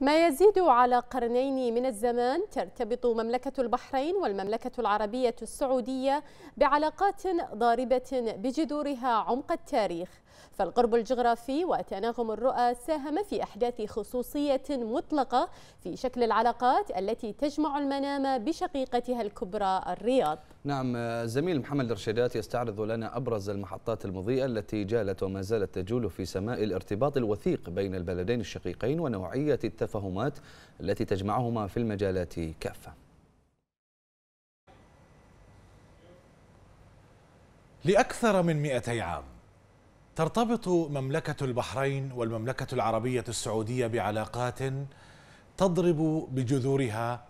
ما يزيد على قرنين من الزمان ترتبط مملكة البحرين والمملكة العربية السعودية بعلاقات ضاربة بجذورها عمق التاريخ فالقرب الجغرافي وتناغم الرؤى ساهم في إحداث خصوصية مطلقة في شكل العلاقات التي تجمع المنام بشقيقتها الكبرى الرياض نعم زميل محمد الرشيدات يستعرض لنا أبرز المحطات المضيئة التي جالت وما زالت تجول في سماء الارتباط الوثيق بين البلدين الشقيقين ونوعية التفاهمات التي تجمعهما في المجالات كافة لأكثر من 200 عام ترتبط مملكة البحرين والمملكة العربية السعودية بعلاقات تضرب بجذورها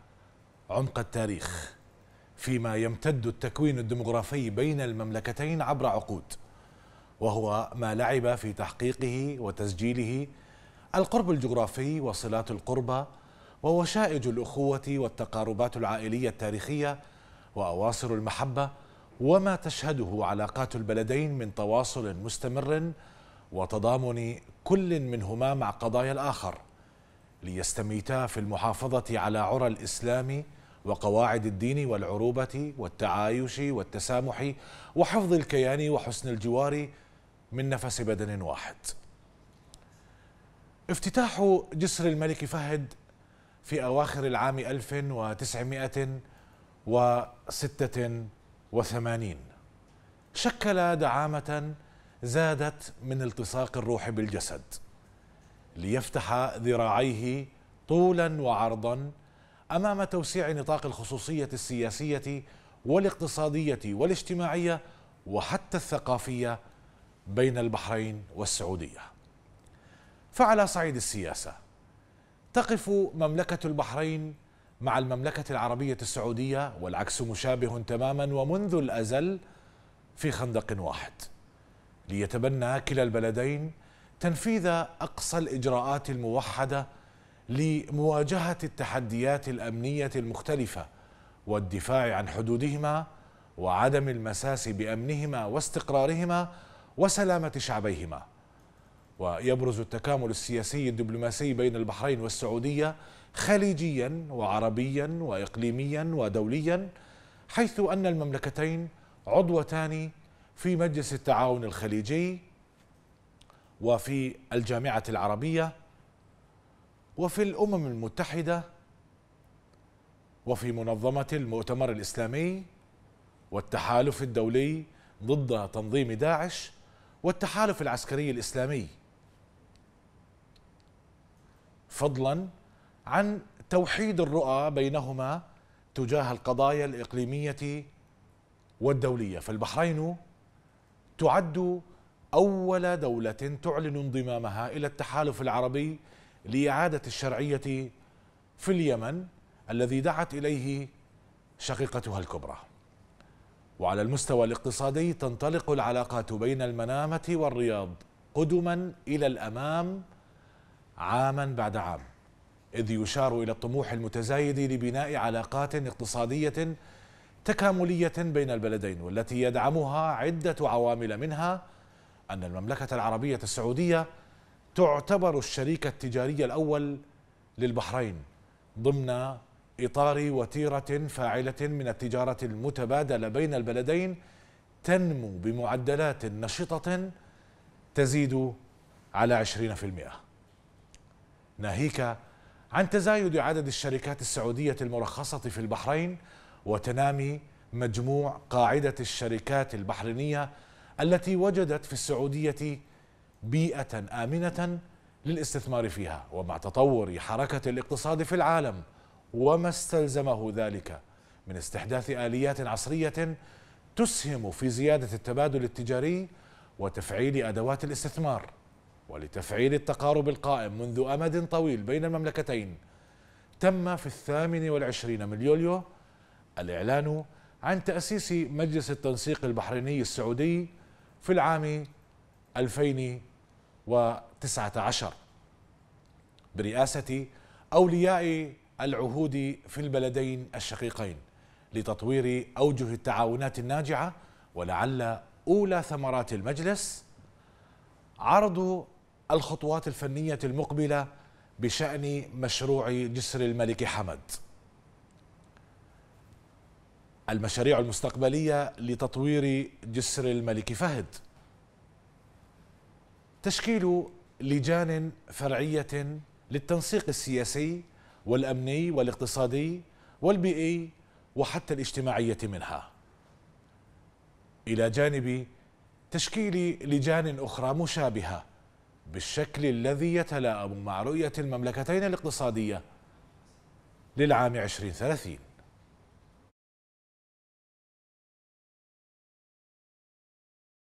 عمق التاريخ فيما يمتد التكوين الديمغرافي بين المملكتين عبر عقود وهو ما لعب في تحقيقه وتسجيله القرب الجغرافي وصلات القربة ووشائج الأخوة والتقاربات العائلية التاريخية وأواصر المحبة وما تشهده علاقات البلدين من تواصل مستمر وتضامن كل منهما مع قضايا الآخر ليستميتا في المحافظة على عرى الإسلام وقواعد الدين والعروبة والتعايش والتسامح وحفظ الكيان وحسن الجوار من نفس بدن واحد افتتاح جسر الملك فهد في أواخر العام 1986 شكل دعامة زادت من التصاق الروح بالجسد ليفتح ذراعيه طولا وعرضا امام توسيع نطاق الخصوصيه السياسيه والاقتصاديه والاجتماعيه وحتى الثقافيه بين البحرين والسعوديه. فعلى صعيد السياسه تقف مملكه البحرين مع المملكه العربيه السعوديه والعكس مشابه تماما ومنذ الازل في خندق واحد ليتبنى كلا البلدين تنفيذ اقصى الاجراءات الموحده لمواجهة التحديات الأمنية المختلفة والدفاع عن حدودهما وعدم المساس بأمنهما واستقرارهما وسلامة شعبيهما ويبرز التكامل السياسي الدبلوماسي بين البحرين والسعودية خليجيا وعربيا وإقليميا ودوليا حيث أن المملكتين عضوتان في مجلس التعاون الخليجي وفي الجامعة العربية وفي الأمم المتحدة وفي منظمة المؤتمر الإسلامي والتحالف الدولي ضد تنظيم داعش والتحالف العسكري الإسلامي فضلا عن توحيد الرؤى بينهما تجاه القضايا الإقليمية والدولية فالبحرين تعد أول دولة تعلن انضمامها إلى التحالف العربي لإعادة الشرعية في اليمن الذي دعت إليه شقيقتها الكبرى وعلى المستوى الاقتصادي تنطلق العلاقات بين المنامة والرياض قدما إلى الأمام عاما بعد عام إذ يشار إلى الطموح المتزايد لبناء علاقات اقتصادية تكاملية بين البلدين والتي يدعمها عدة عوامل منها أن المملكة العربية السعودية تعتبر الشريك التجاري الأول للبحرين ضمن إطار وتيرة فاعلة من التجارة المتبادلة بين البلدين تنمو بمعدلات نشطة تزيد على 20% ناهيك عن تزايد عدد الشركات السعودية المرخصة في البحرين وتنامي مجموع قاعدة الشركات البحرينية التي وجدت في السعودية بيئة آمنة للاستثمار فيها ومع تطور حركة الاقتصاد في العالم وما استلزمه ذلك من استحداث آليات عصرية تسهم في زيادة التبادل التجاري وتفعيل أدوات الاستثمار ولتفعيل التقارب القائم منذ أمد طويل بين المملكتين تم في الثامن والعشرين من يوليو الإعلان عن تأسيس مجلس التنسيق البحريني السعودي في العام 2020 عشر برئاسة أولياء العهود في البلدين الشقيقين لتطوير أوجه التعاونات الناجعة ولعل أولى ثمرات المجلس عرض الخطوات الفنية المقبلة بشأن مشروع جسر الملك حمد المشاريع المستقبلية لتطوير جسر الملك فهد تشكيل لجان فرعيه للتنسيق السياسي والامني والاقتصادي والبيئي وحتى الاجتماعيه منها الى جانب تشكيل لجان اخرى مشابهه بالشكل الذي يتلائم مع رؤيه المملكتين الاقتصاديه للعام 2030